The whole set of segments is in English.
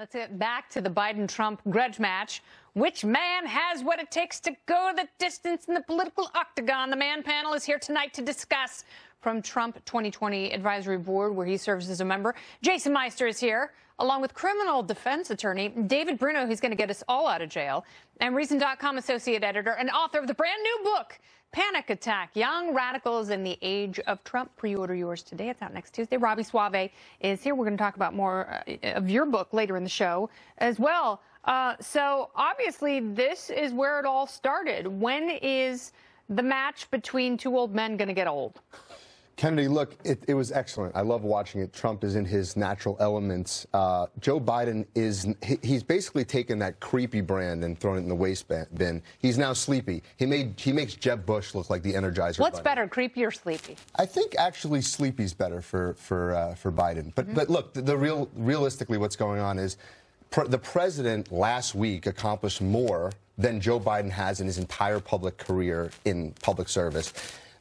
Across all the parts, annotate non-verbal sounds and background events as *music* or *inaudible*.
Let's get back to the Biden Trump grudge match. Which man has what it takes to go the distance in the political octagon? The man panel is here tonight to discuss from Trump 2020 Advisory Board, where he serves as a member. Jason Meister is here, along with criminal defense attorney David Bruno, who's going to get us all out of jail, and Reason.com associate editor and author of the brand new book, Panic Attack Young Radicals in the Age of Trump. Pre order yours today. It's out next Tuesday. Robbie Suave is here. We're going to talk about more uh, of your book later in the show as well. Uh, so, obviously, this is where it all started. When is the match between two old men going to get old? Kennedy, look, it, it, was excellent. I love watching it. Trump is in his natural elements. Uh, Joe Biden is, he, he's basically taken that creepy brand and thrown it in the waste bin. He's now sleepy. He made, he makes Jeb Bush look like the Energizer What's better, creepy or sleepy? I think actually sleepy's better for, for, uh, for Biden. But, mm-hmm. but look, the, the real, realistically what's going on is the president last week accomplished more than Joe Biden has in his entire public career in public service.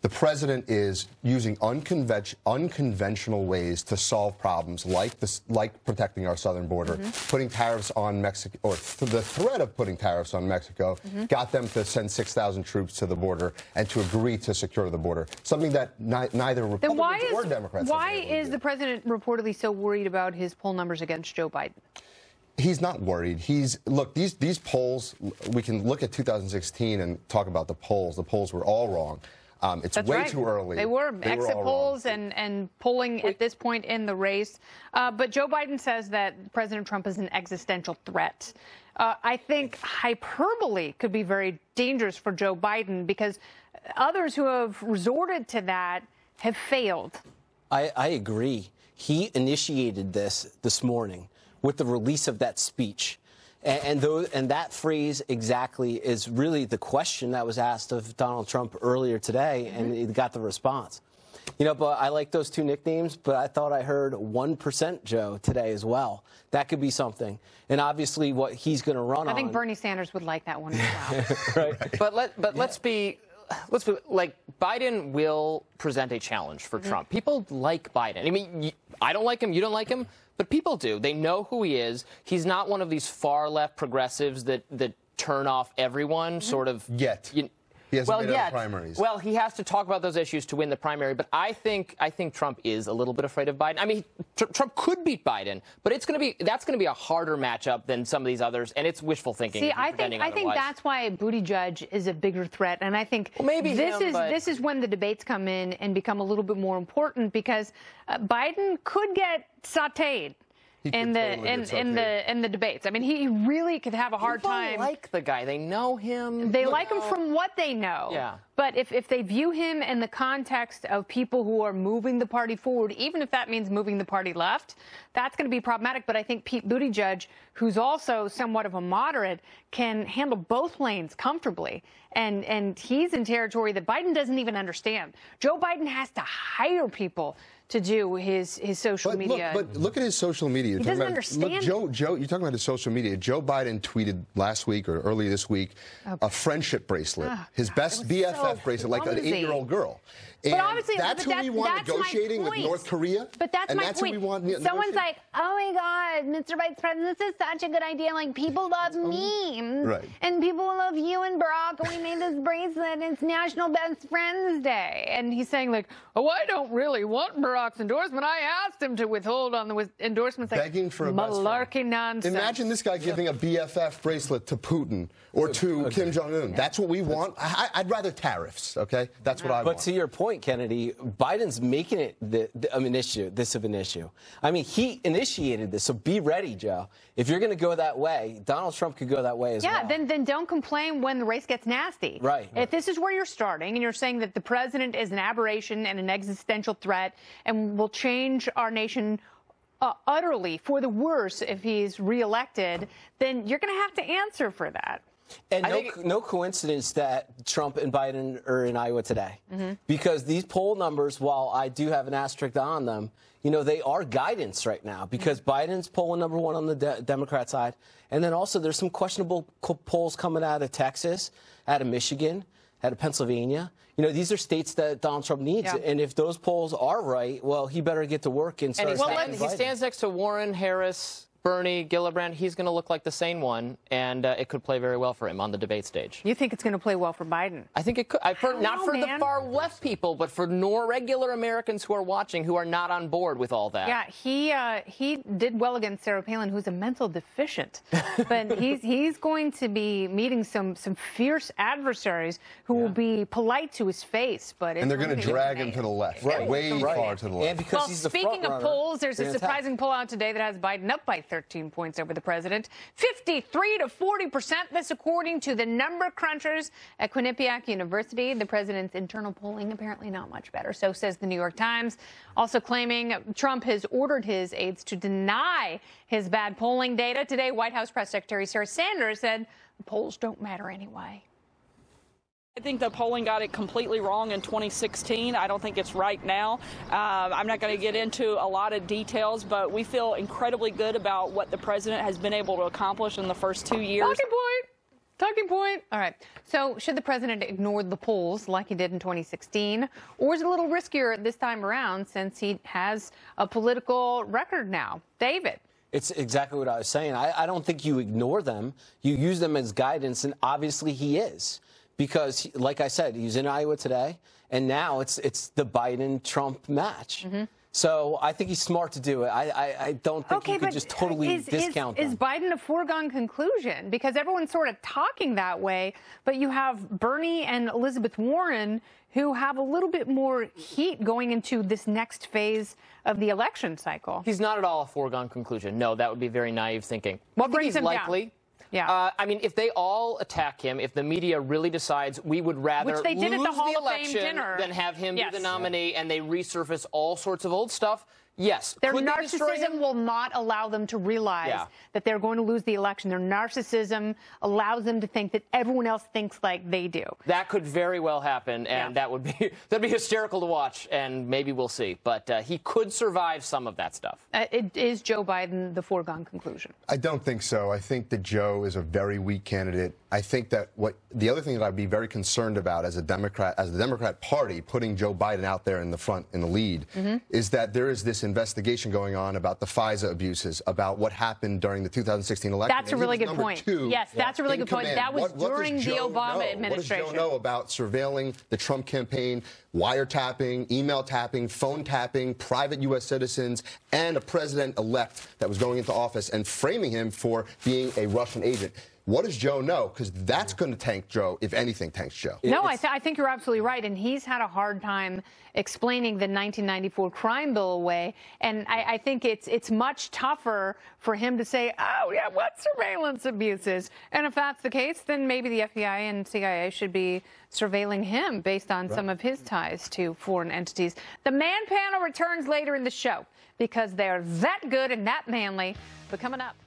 The president is using unconven unconventional ways to solve problems like this, like protecting our southern border, mm -hmm. putting tariffs on Mexico, or th the threat of putting tariffs on Mexico, mm -hmm. got them to send 6,000 troops to the border and to agree to secure the border, something that ni neither Republicans is, or Democrats. Why is the president reportedly so worried about his poll numbers against Joe Biden? he's not worried. He's look these these polls. We can look at 2016 and talk about the polls. The polls were all wrong. Um, it's That's way right. too early. They were they exit were polls and, and polling at this point in the race. Uh, but Joe Biden says that President Trump is an existential threat. Uh, I think hyperbole could be very dangerous for Joe Biden because others who have resorted to that have failed. I, I agree. He initiated this this morning with the release of that speech. And, and, those, and that phrase exactly is really the question that was asked of Donald Trump earlier today, and mm-hmm. he got the response. You know, but I like those two nicknames, but I thought I heard 1% Joe today as well. That could be something. And obviously what he's going to run on. I think Bernie Sanders would like that one as well. right. *laughs* right. But let but yeah. let's be let's be like Biden will present a challenge for mm-hmm. Trump. People like Biden. I mean, I don't like him, you don't like him, but people do. They know who he is. He's not one of these far left progressives that, that turn off everyone, mm-hmm. sort of. Yet. You, he hasn't well, yeah, primaries. Well, he has to talk about those issues to win the primary. But I think I think Trump is a little bit afraid of Biden. I mean, tr Trump could beat Biden, but it's going to be that's going to be a harder matchup than some of these others, and it's wishful thinking. See, I think otherwise. I think that's why Booty Judge is a bigger threat, and I think well, maybe this him, is but... this is when the debates come in and become a little bit more important because uh, Biden could get sautéed in *laughs* the totally in, in the in the debates. I mean, he really could have a hard People time. Like the guy, they know him. They like know. him from what they know. Yeah. But if, if they view him in the context of people who are moving the party forward, even if that means moving the party left, that's going to be problematic. But I think Pete Buttigieg, who's also somewhat of a moderate, can handle both lanes comfortably and and he's in territory that Biden doesn't even understand. Joe Biden has to hire people to do his his social but media. Look, but look at his social media. You're he doesn't about, understand. Look, Joe, Joe, you're talking about his social media. Joe Biden tweeted last week or early this week oh. a friendship bracelet, oh, his best BFF so bracelet, like an eight-year-old girl. And but obviously, that's but who we want negotiating with North Korea. But that's and my that's point. Who we want Someone's like, "Oh my God, Mr. Vice President, this is such a good idea. Like people love memes right. and people love you and Barack, and we I made this bracelet it's National Best Friends Day. And he's saying like, oh, I don't really want Barack's endorsement. I asked him to withhold on the endorsements. Like, Begging for a malarkey nonsense. Imagine this guy giving a BFF bracelet to Putin or to okay. Kim Jong-un. Yeah. That's what we want. I, would rather tariffs, okay? That's what I but want. But to your point, Kennedy, Biden's making it the, the, um, an issue, this of an issue. I mean, he initiated this, so be ready, Joe. If you're going to go that way, Donald Trump could go that way as yeah, well. Yeah, then, then don't complain when the race gets nasty nasty. Right. If this is where you're starting and you're saying that the president is an aberration and an existential threat and will change our nation uh, utterly for the worse if he's reelected, then you're going to have to answer for that. And no, no coincidence that Trump and Biden are in Iowa today. Mm-hmm. Because these poll numbers, while I do have an asterisk on them, you know, they are guidance right now because mm-hmm. Biden's polling number one on the de- Democrat side. And then also there's some questionable co- polls coming out of Texas, out of Michigan, out of Pennsylvania. You know, these are states that Donald Trump needs. Yeah. And if those polls are right, well, he better get to work and start. And well, he stands next to Warren, Harris, Bernie, Gillibrand, he's going to look like the sane one, and uh, it could play very well for him on the debate stage. You think it's going to play well for Biden? I think it could. I've heard, not know, for man. the far left people, but for nor regular Americans who are watching who are not on board with all that. Yeah, he uh, he did well against Sarah Palin, who's a mental deficient, *laughs* but he's he's going to be meeting some some fierce adversaries who yeah. will be polite to his face, but and they're going to drag him to the left, right, way right. far to the left. And because well, hea's the speaking of polls, there's a surprising poll out today that has Biden up by 13 points over the president. 53 to 40 percent, this according to the number crunchers at Quinnipiac University. The president's internal polling apparently not much better, so says the New York Times. Also claiming Trump has ordered his aides to deny his bad polling data. Today, White House Press Secretary Sarah Sanders said the polls don't matter anyway. I think the polling got it completely wrong in 2016. I don't think it's right now. Um, I'm not going to get into a lot of details, but we feel incredibly good about what the president has been able to accomplish in the first two years. Talking point. Talking point. All right. So, should the president ignore the polls like he did in 2016, or is it a little riskier this time around since he has a political record now? David. It's exactly what I was saying. I, I don't think you ignore them. You use them as guidance, and obviously he is because, like I said, he's in Iowa today, and now it's it's the Biden Trump match. Mm-hmm. So I think he's smart to do it. I, I, I don't think okay, you could just totally uh, is, discount is, is, Biden a foregone conclusion? Because everyone's sort of talking that way, but you have Bernie and Elizabeth Warren who have a little bit more heat going into this next phase of the election cycle. He's not at all a foregone conclusion. No, that would be very naive thinking. What brings him likely. Down? Yeah. Uh, I mean, if they all attack him, if the media really decides we would rather Which they did lose at the, Hall the election of Fame dinner. than have him yes. be the nominee, and they resurface all sorts of old stuff, Yes. Their Could narcissism will not allow them to realize yeah. that they're going to lose the election. Their narcissism allows them to think that everyone else thinks like they do. That could very well happen, and yeah. that would be *laughs* that'd be hysterical to watch, and maybe we'll see. But uh, he could survive some of that stuff. Uh, it, is Joe Biden the foregone conclusion? I don't think so. I think that Joe is a very weak candidate. I think that what the other thing that I'd be very concerned about as a Democrat, as the Democrat Party, putting Joe Biden out there in the front in the lead, mm -hmm. is that there is this investigation going on about the FISA abuses, about what happened during the 2016 election. That's a really good point. Two, yes, that's a really good command. point. That was what, during what the Obama know? administration. What does Joe know about surveilling the Trump campaign, wiretapping, email tapping, phone tapping, private U.S. citizens, and a president-elect that was going into office and framing him for being a Russian agent? What does Joe know? Because that's going to tank Joe, if anything tanks Joe. No, I, th I, think you're absolutely right. And he's had a hard time explaining the 1994 crime bill away. And I, I think it's, it's much tougher for him to say, oh, yeah, what surveillance abuses. And if that's the case, then maybe the FBI and CIA should be surveilling him based on right. some of his ties to foreign entities. The man panel returns later in the show because they're that good and that manly. But coming up.